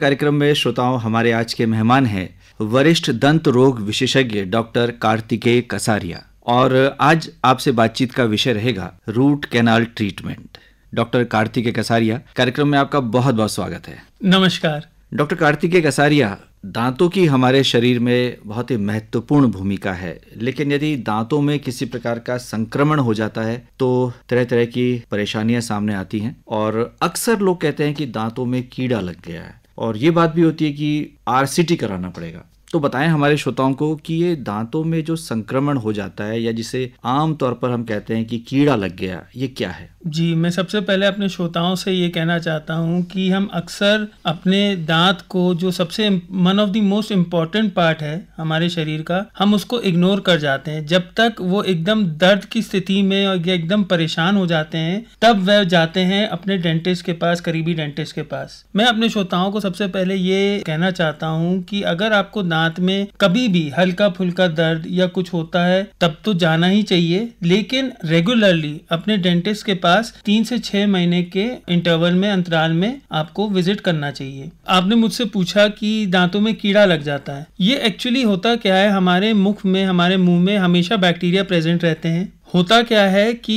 कार्यक्रम में श्रोताओं हमारे आज के मेहमान हैं वरिष्ठ दंत रोग विशेषज्ञ डॉक्टर कार्तिकेय कसारिया और आज आपसे बातचीत का विषय रहेगा root canal treatment doctor Kartikeya Kasaria कार्यक्रम में आपका बहुत बहुत स्वागत है नमस्कार डॉक्टर कार्तिकेय कसारिया दांतों की हमारे शरीर में बहुत ही महत्वपूर्ण भूमिका है लेकिन यदि दांतों में किसी प्रकार का संक्रमण हो जाता है तो तरह तरह की परेशानियां सामने आती हैं और अक्सर लोग कहते हैं कि दांतों में कीड़ा लग गया है और ये बात भी होती है कि आर कराना पड़ेगा तो बताएं हमारे श्रोताओं को कि ये दांतों में जो संक्रमण हो जाता है या जिसे आम तौर पर हम कहते हैं कि कीड़ा लग गया ये क्या है जी मैं सबसे पहले अपने श्रोताओं से ये कहना चाहता हूँ कि हम अक्सर अपने दांत को जो सबसे one of the most important part है हमारे शरीर का हम उसको इग्नोर कर जाते हैं जब तक वो एकदम दर्द की स्थिति में या एकदम परेशान हो जाते हैं तब वह जाते हैं अपने डेंटिस्ट के पास करीबी डेंटिस्ट के पास मैं अपने श्रोताओं को सबसे पहले ये कहना चाहता हूँ कि अगर आपको दांत में कभी भी हल्का फुल्का दर्द या कुछ होता है तब तो जाना ही चाहिए लेकिन रेगुलरली अपने डेंटिस्ट के पास पास तीन से छह महीने के इंटरवल में अंतराल में आपको विजिट करना चाहिए आपने मुझसे पूछा कि दांतों में कीड़ा लग जाता है ये एक्चुअली होता क्या है हमारे मुख में हमारे मुंह में हमेशा बैक्टीरिया प्रेजेंट रहते हैं होता क्या है कि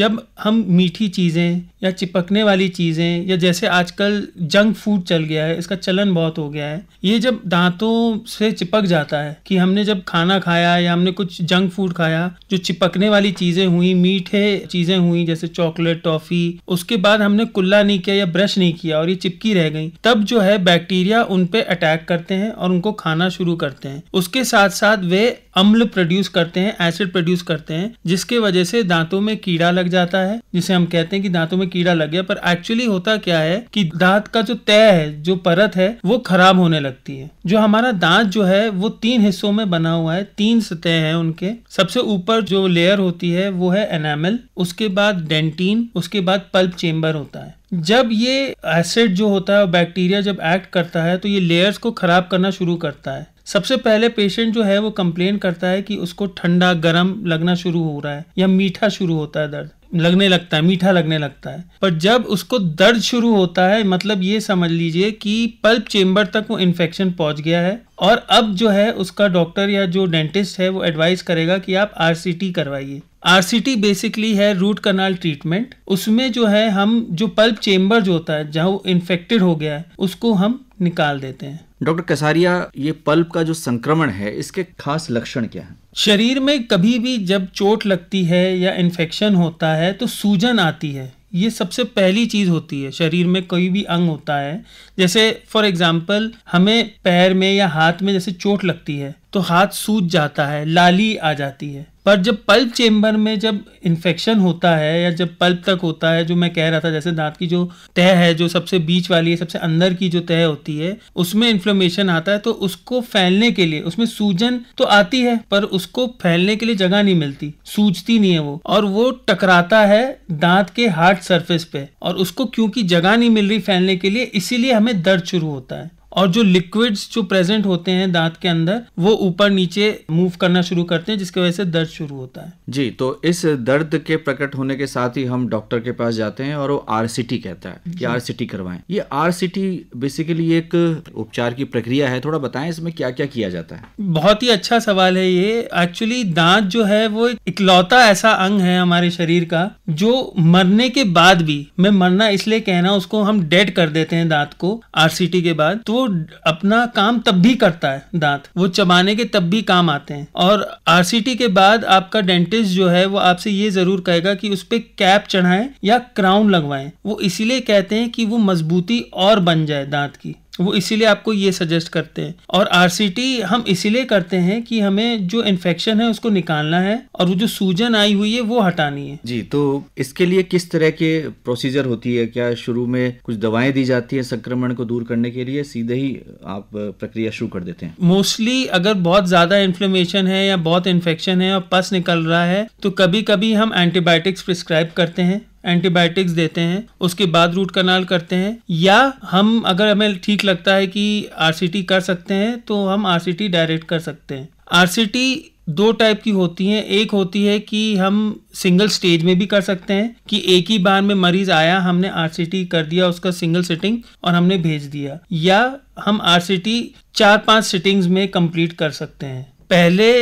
जब हम मीठी चीज़ें या चिपकने वाली चीज़ें या जैसे आजकल जंक फूड चल गया है इसका चलन बहुत हो गया है ये जब दांतों से चिपक जाता है कि हमने जब खाना खाया या हमने कुछ जंक फूड खाया जो चिपकने वाली चीज़ें हुई मीठे चीज़ें हुई जैसे चॉकलेट टॉफ़ी उसके बाद हमने कुल्ला नहीं किया या ब्रश नहीं किया और ये चिपकी रह गई तब जो है बैक्टीरिया उन पर अटैक करते हैं और उनको खाना शुरू करते हैं उसके साथ साथ वे अम्ल प्रोड्यूस करते हैं एसिड प्रोड्यूस करते हैं जिसके वजह से दांतों में कीड़ा लग जाता है जिसे हम कहते हैं कि दांतों में कीड़ा लग गया पर एक्चुअली होता क्या है कि दांत का जो तय है जो परत है वो खराब होने लगती है जो हमारा दांत जो है वो तीन हिस्सों में बना हुआ है तीन सतह है उनके सबसे ऊपर जो लेयर होती है वो है एनामल उसके बाद डेंटीन उसके बाद पल्प चेम्बर होता है जब ये एसिड जो होता है बैक्टीरिया जब एक्ट करता है तो ये लेयर्स को खराब करना शुरू करता है सबसे पहले पेशेंट जो है वो कंप्लेन करता है कि उसको ठंडा गर्म लगना शुरू हो रहा है या मीठा शुरू होता है दर्द लगने लगता है मीठा लगने लगता है पर जब उसको दर्द शुरू होता है मतलब ये समझ लीजिए कि पल्प चेम्बर तक वो इन्फेक्शन पहुंच गया है और अब जो है उसका डॉक्टर या जो डेंटिस्ट है वो एडवाइस करेगा कि आप आर करवाइए आर बेसिकली है रूट कनाल ट्रीटमेंट उसमें जो है हम जो पल्प चेम्बर जो होता है जहाँ वो इन्फेक्टेड हो गया है उसको हम निकाल देते हैं डॉक्टर कसारिया ये पल्प का जो संक्रमण है इसके खास लक्षण क्या है शरीर में कभी भी जब चोट लगती है या इन्फेक्शन होता है तो सूजन आती है ये सबसे पहली चीज़ होती है शरीर में कोई भी अंग होता है जैसे फॉर एग्जाम्पल हमें पैर में या हाथ में जैसे चोट लगती है तो हाथ सूज जाता है लाली आ जाती है पर जब पल्प चेम्बर में जब इन्फेक्शन होता है या जब पल्प तक होता है जो मैं कह रहा था जैसे दांत की जो तह है जो सबसे बीच वाली है सबसे अंदर की जो तह होती है उसमें इन्फ्लोमेशन आता है तो उसको फैलने के लिए उसमें सूजन तो आती है पर उसको फैलने के लिए जगह नहीं मिलती सूजती नहीं है वो और वो टकराता है दांत के हार्ड सरफेस पे और उसको क्योंकि जगह नहीं मिल रही फैलने के लिए इसीलिए हमें दर्द शुरू होता है और जो लिक्विड्स जो प्रेजेंट होते हैं दांत के अंदर वो ऊपर नीचे मूव करना शुरू करते हैं जिसकी वजह से दर्द शुरू होता है जी तो इस दर्द के प्रकट होने के साथ ही हम डॉक्टर के पास जाते हैं और वो आरसीटी कहता है कि आरसीटी करवाएं ये आरसीटी बेसिकली एक उपचार की प्रक्रिया है थोड़ा बताएं इसमें क्या क्या किया जाता है बहुत ही अच्छा सवाल है ये एक्चुअली दांत जो है वो इकलौता ऐसा अंग है हमारे शरीर का जो मरने के बाद भी मैं मरना इसलिए कहना उसको हम डेड कर देते हैं दांत को टी के बाद तो अपना काम तब भी करता है दांत वो चबाने के तब भी काम आते हैं और आरसीटी के बाद आपका डेंटिस्ट जो है वो आपसे ये जरूर कहेगा कि उस पर कैप चढ़ाएं या क्राउन लगवाएं वो इसीलिए कहते हैं कि वो मजबूती और बन जाए दांत की वो इसीलिए आपको ये सजेस्ट करते हैं और आर हम इसीलिए करते हैं कि हमें जो इन्फेक्शन है उसको निकालना है और वो जो सूजन आई हुई है वो हटानी है जी तो इसके लिए किस तरह के प्रोसीजर होती है क्या शुरू में कुछ दवाएं दी जाती है संक्रमण को दूर करने के लिए सीधे ही आप प्रक्रिया शुरू कर देते हैं मोस्टली अगर बहुत ज्यादा इन्फ्लेमेशन है या बहुत इन्फेक्शन है और पस निकल रहा है तो कभी कभी हम एंटीबायोटिक्स प्रिस्क्राइब करते हैं एंटीबायोटिक्स देते हैं उसके बाद रूट कनाल करते हैं या हम अगर हमें ठीक लगता है कि आर कर सकते हैं तो हम आर डायरेक्ट कर सकते हैं आर दो टाइप की होती हैं एक होती है कि हम सिंगल स्टेज में भी कर सकते हैं कि एक ही बार में मरीज आया हमने आर कर दिया उसका सिंगल सिटिंग और हमने भेज दिया या हम आर चार पांच सिटिंग्स में कंप्लीट कर सकते हैं पहले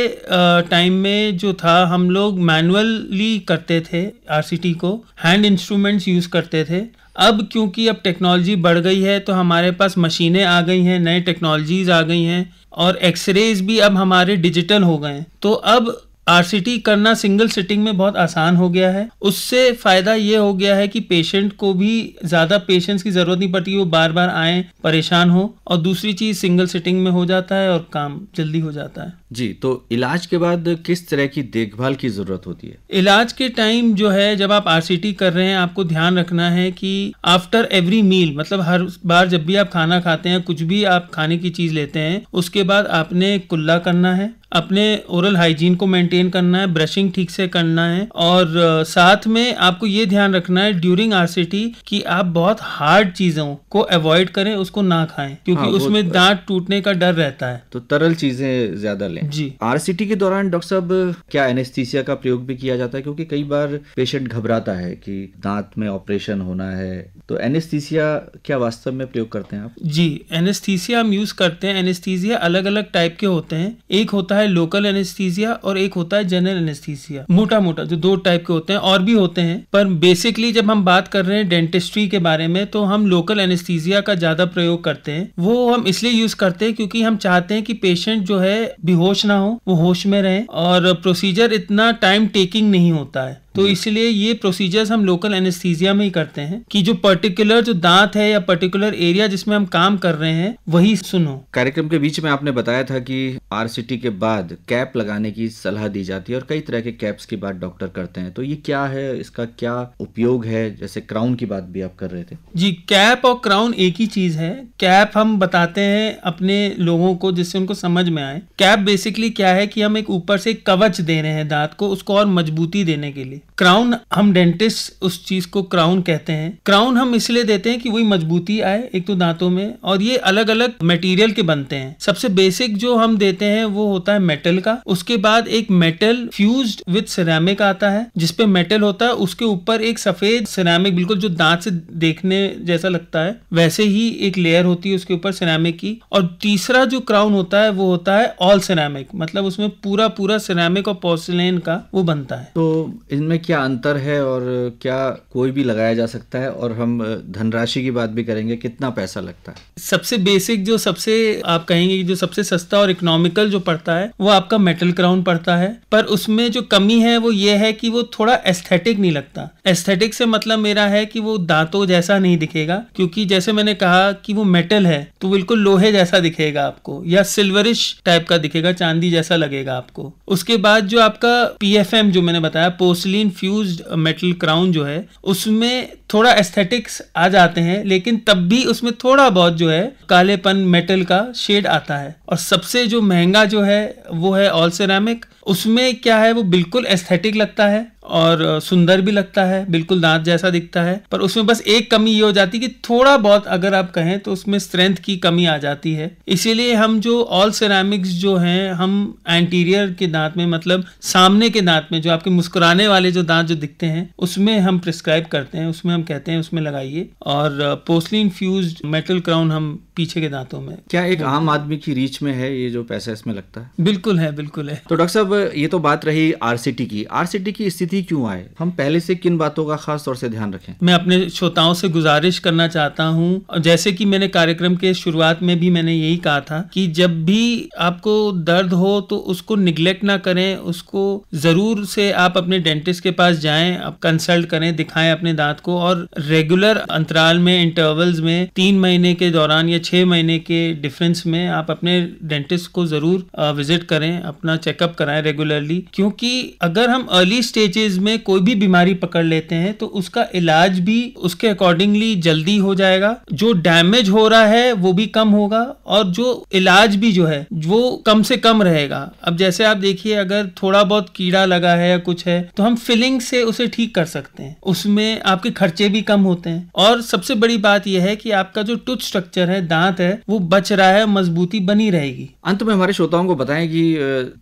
टाइम में जो था हम लोग मैनुअली करते थे आर को हैंड इंस्ट्रूमेंट्स यूज़ करते थे अब क्योंकि अब टेक्नोलॉजी बढ़ गई है तो हमारे पास मशीनें आ गई हैं नए टेक्नोलॉजीज़ आ गई हैं और एक्सरेज भी अब हमारे डिजिटल हो गए हैं तो अब आर करना सिंगल सिटिंग में बहुत आसान हो गया है उससे फायदा ये हो गया है कि पेशेंट को भी ज्यादा पेशेंट्स की जरूरत नहीं पड़ती वो बार बार आए परेशान हो और दूसरी चीज सिंगल सिटिंग में हो जाता है और काम जल्दी हो जाता है जी तो इलाज के बाद किस तरह की देखभाल की जरूरत होती है इलाज के टाइम जो है जब आप आर कर रहे हैं आपको ध्यान रखना है कि आफ्टर एवरी मील मतलब हर बार जब भी आप खाना खाते हैं कुछ भी आप खाने की चीज लेते हैं उसके बाद आपने कुल्ला करना है अपने ओरल हाइजीन को मेंटेन करना है ब्रशिंग ठीक से करना है और साथ में आपको ये ध्यान रखना है ड्यूरिंग आरसीटी कि आप बहुत हार्ड चीजों को अवॉइड करें उसको ना खाएं क्योंकि हाँ, उसमें तो दांत टूटने का डर रहता है तो तरल चीजें ज्यादा लें जी आरसीटी के दौरान डॉक्टर साहब क्या एनेस्थीसिया का प्रयोग भी किया जाता है क्योंकि कई बार पेशेंट घबराता है कि दांत में ऑपरेशन होना है तो एनेस्थीसिया क्या वास्तव में प्रयोग करते हैं आप जी एनेस्थीसिया हम यूज करते हैं एनेस्थीसिया अलग अलग टाइप के होते हैं एक होता है है लोकल एनेस्थीसिया और एक होता है जनरल एनेस्थीसिया मोटा मोटा जो दो टाइप के होते हैं और भी होते हैं पर बेसिकली जब हम बात कर रहे हैं डेंटिस्ट्री के बारे में तो हम लोकल एनेस्थीसिया का ज्यादा प्रयोग करते हैं वो हम इसलिए यूज करते हैं क्योंकि हम चाहते हैं कि पेशेंट जो है बेहोश ना हो वो होश में रहे और प्रोसीजर इतना टाइम टेकिंग नहीं होता है तो इसलिए ये प्रोसीजर्स हम लोकल एनेस्थीजिया में ही करते हैं कि जो पर्टिकुलर जो दांत है या पर्टिकुलर एरिया जिसमें हम काम कर रहे हैं वही सुनो कार्यक्रम के बीच में आपने बताया था कि आर के बाद कैप लगाने की सलाह दी जाती है और कई तरह के कैप्स की बात डॉक्टर करते हैं तो ये क्या है इसका क्या उपयोग है जैसे क्राउन की बात भी आप कर रहे थे जी कैप और क्राउन एक ही चीज है कैप हम बताते हैं अपने लोगों को जिससे उनको समझ में आए कैप बेसिकली क्या है कि हम एक ऊपर से कवच दे रहे हैं दांत को उसको और मजबूती देने के लिए क्राउन हम डेंटिस्ट उस चीज को क्राउन कहते हैं क्राउन हम इसलिए देते हैं कि वही मजबूती आए एक तो दांतों में और ये अलग अलग मटेरियल के बनते हैं सबसे बेसिक जो हम देते हैं वो होता है मेटल का उसके बाद एक मेटल फ्यूज विथ सिरेमिक आता है जिसपे मेटल होता है उसके ऊपर एक सफेद सिरेमिक बिल्कुल जो दांत से देखने जैसा लगता है वैसे ही एक लेयर होती है उसके ऊपर सिरेमिक की और तीसरा जो क्राउन होता है वो होता है ऑल सिरेमिक मतलब उसमें पूरा पूरा सिरेमिक और पोर्सिलेन का वो बनता है तो इनमें में क्या अंतर है और क्या कोई भी लगाया जा सकता है और हम धनराशि की बात भी करेंगे कितना पैसा लगता है सबसे बेसिक जो सबसे आप कहेंगे कि जो सबसे सस्ता और इकोनॉमिकल जो पड़ता है वो आपका मेटल क्राउन पड़ता है पर उसमें जो कमी है वो ये है कि वो थोड़ा एस्थेटिक नहीं लगता एस्थेटिक से मतलब मेरा है कि वो दांतों जैसा नहीं दिखेगा क्योंकि जैसे मैंने कहा कि वो मेटल है तो बिल्कुल लोहे जैसा दिखेगा आपको या सिल्वरिश टाइप का दिखेगा चांदी जैसा लगेगा आपको उसके बाद जो आपका पी जो मैंने बताया पोस्टलिन इन्फ्यूज मेटल क्राउन जो है उसमें थोड़ा एस्थेटिक्स आ जाते हैं लेकिन तब भी उसमें थोड़ा बहुत जो है कालेपन मेटल का शेड आता है और सबसे जो महंगा जो है वो है ऑल सेरामिक उसमें क्या है वो बिल्कुल एस्थेटिक लगता है और सुंदर भी लगता है बिल्कुल दांत जैसा दिखता है पर उसमें बस एक कमी ये हो जाती है कि थोड़ा बहुत अगर आप कहें तो उसमें स्ट्रेंथ की कमी आ जाती है इसीलिए हम जो ऑल सेरामिक्स जो हैं हम एंटीरियर के दांत में मतलब सामने के दांत में जो आपके मुस्कुराने वाले जो दांत जो दिखते हैं उसमें हम प्रिस्क्राइब करते हैं उसमें हम कहते हैं उसमें लगाइए और पोस्लिन फ्यूज मेटल क्राउन हम पीछे के दांतों में क्या एक आम आदमी की रीच में है ये जो पैसा इसमें लगता है बिल्कुल है बिल्कुल है तो डॉक्टर साहब ये तो बात रही आरसीटी की आरसीटी की स्थिति स्थिति क्यों आए हम पहले से किन बातों का खास तौर से ध्यान रखें मैं अपने श्रोताओं से गुजारिश करना चाहता हूँ जैसे कि मैंने कार्यक्रम के शुरुआत में भी मैंने यही कहा था कि जब भी आपको दर्द हो तो उसको निग्लेक्ट ना करें उसको जरूर से आप अपने डेंटिस्ट के पास जाएं आप कंसल्ट करें दिखाएं अपने दांत को और रेगुलर अंतराल में इंटरवल्स में तीन महीने के दौरान या छह महीने के डिफरेंस में आप अपने डेंटिस्ट को जरूर विजिट करें अपना चेकअप कराएं रेगुलरली क्योंकि अगर हम अर्ली स्टेजेस डेज में कोई भी बीमारी पकड़ लेते हैं तो उसका इलाज भी उसके अकॉर्डिंगली जल्दी हो जाएगा जो डैमेज हो रहा है वो भी कम होगा और जो इलाज भी जो है वो कम से कम रहेगा अब जैसे आप देखिए अगर थोड़ा बहुत कीड़ा लगा है या कुछ है तो हम फिलिंग से उसे ठीक कर सकते हैं उसमें आपके खर्चे भी कम होते हैं और सबसे बड़ी बात यह है कि आपका जो टूथ स्ट्रक्चर है दांत है वो बच रहा है मजबूती बनी रहेगी अंत में हमारे श्रोताओं को बताएं कि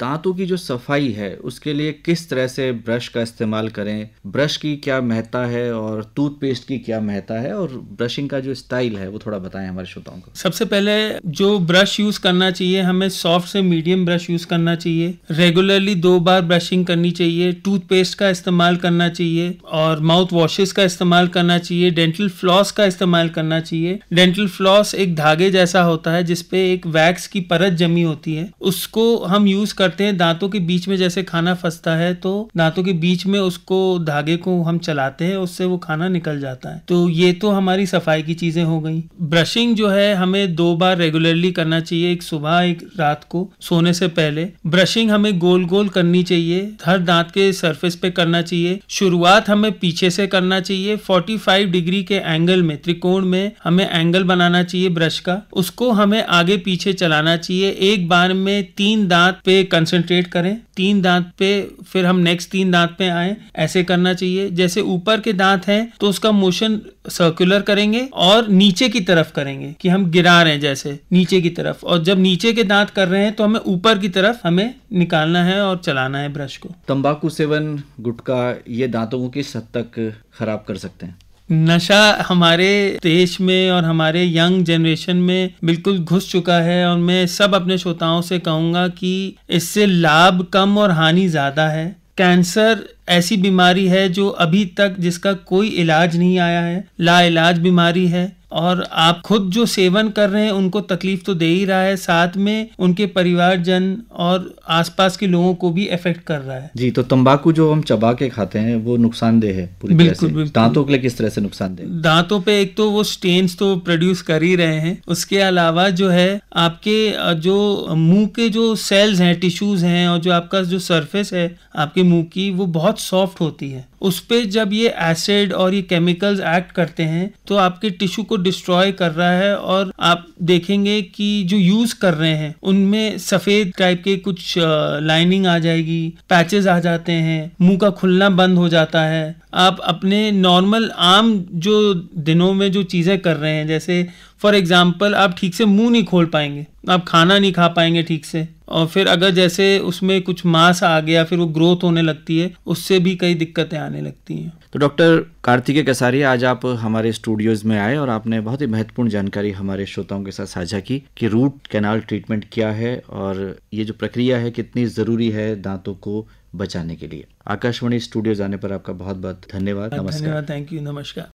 दांतों की जो सफाई है उसके लिए किस तरह से ब्रश का इस्तेमाल करें ब्रश की क्या महत्ता है और टूथपेस्ट की क्या महत्ता है और ब्रशिंग का जो स्टाइल है वो थोड़ा बताएं हमारे श्रोताओं को सबसे पहले जो ब्रश यूज़ करना चाहिए हमें सॉफ्ट से मीडियम ब्रश यूज़ करना चाहिए रेगुलरली दो बार ब्रशिंग करनी चाहिए टूथपेस्ट का इस्तेमाल करना चाहिए और माउथ वॉशेस का इस्तेमाल करना चाहिए डेंटल फ्लॉस का इस्तेमाल करना चाहिए डेंटल फ्लॉस एक धागे जैसा होता है जिसपे एक वैक्स की परत जमी होती है उसको हम यूज करते हैं दांतों के बीच में जैसे खाना फंसता है तो दांतों के बीच में उसको धागे को हम चलाते हैं उससे वो खाना निकल जाता है तो ये तो हमारी सफाई की चीज़ें हो गई ब्रशिंग जो है हमें दो बार रेगुलरली करना चाहिए एक सुबह एक रात को सोने से पहले ब्रशिंग हमें गोल गोल करनी चाहिए हर दांत के सरफेस पे करना चाहिए शुरुआत हमें पीछे से करना चाहिए 45 डिग्री के एंगल में त्रिकोण में हमें एंगल बनाना चाहिए ब्रश का उसको हमें आगे पीछे चलाना चाहिए एक बार में तीन दांत पे कंसंट्रेट करें तीन दांत पे फिर हम नेक्स्ट तीन दांत पे में आए ऐसे करना चाहिए जैसे ऊपर के दांत हैं तो उसका मोशन सर्कुलर करेंगे और नीचे की तरफ करेंगे कि हम गिरा रहे हैं जैसे नीचे की तरफ और जब नीचे के दांत कर रहे हैं तो हमें ऊपर की तरफ हमें निकालना है और चलाना है ब्रश को तंबाकू सेवन गुटका ये दांतों को किस हद तक खराब कर सकते हैं नशा हमारे देश में और हमारे यंग जनरेशन में बिल्कुल घुस चुका है और मैं सब अपने श्रोताओं से कहूंगा कि इससे लाभ कम और हानि ज़्यादा है कैंसर ऐसी बीमारी है जो अभी तक जिसका कोई इलाज नहीं आया है लाइलाज बीमारी है और आप खुद जो सेवन कर रहे हैं उनको तकलीफ तो दे ही रहा है साथ में उनके परिवारजन और आसपास के लोगों को भी इफेक्ट कर रहा है जी तो तंबाकू जो हम चबा के खाते हैं वो नुकसानदेह है पूरी बिल्कुल, बिल्कुल दांतों के लिए किस तरह से नुकसानदेह दांतों पे एक तो वो स्टेन्स तो प्रोड्यूस कर ही रहे हैं उसके अलावा जो है आपके जो मुंह के जो सेल्स हैं टिश्यूज हैं और जो आपका जो सरफेस है आपके मुंह की वो बहुत सॉफ्ट होती है उस पर जब ये एसिड और ये केमिकल्स एक्ट करते हैं तो आपके टिश्यू को डिस्ट्रॉय कर रहा है और आप देखेंगे कि जो यूज कर रहे हैं उनमें सफेद टाइप के कुछ लाइनिंग आ जाएगी पैचेस आ जाते हैं मुंह का खुलना बंद हो जाता है आप अपने नॉर्मल आम जो दिनों में जो चीज़ें कर रहे हैं जैसे फॉर एग्ज़ाम्पल आप ठीक से मुंह नहीं खोल पाएंगे आप खाना नहीं खा पाएंगे ठीक से और फिर अगर जैसे उसमें कुछ मांस आ गया फिर वो ग्रोथ होने लगती है उससे भी कई दिक्कतें आने लगती हैं तो डॉक्टर कार्तिकेय कसारी आज आप हमारे स्टूडियोज में आए और आपने बहुत ही महत्वपूर्ण जानकारी हमारे श्रोताओं के साथ साझा की कि रूट कैनाल ट्रीटमेंट क्या है और ये जो प्रक्रिया है कितनी ज़रूरी है दांतों को बचाने के लिए आकाशवाणी स्टूडियोज आने पर आपका बहुत बहुत धन्यवाद नमस्कार धन्यवाद थैंक यू नमस्कार